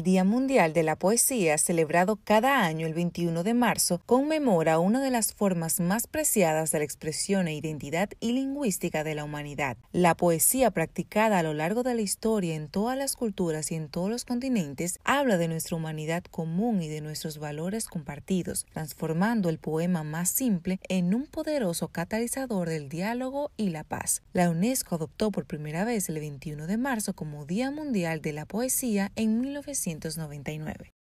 El Día Mundial de la Poesía, celebrado cada año el 21 de marzo, conmemora una de las formas más preciadas de la expresión e identidad y lingüística de la humanidad. La poesía practicada a lo largo de la historia en todas las culturas y en todos los continentes habla de nuestra humanidad común y de nuestros valores compartidos, transformando el poema más simple en un poderoso catalizador del diálogo y la paz. La UNESCO adoptó por primera vez el 21 de marzo como Día Mundial de la Poesía en 1900 1999.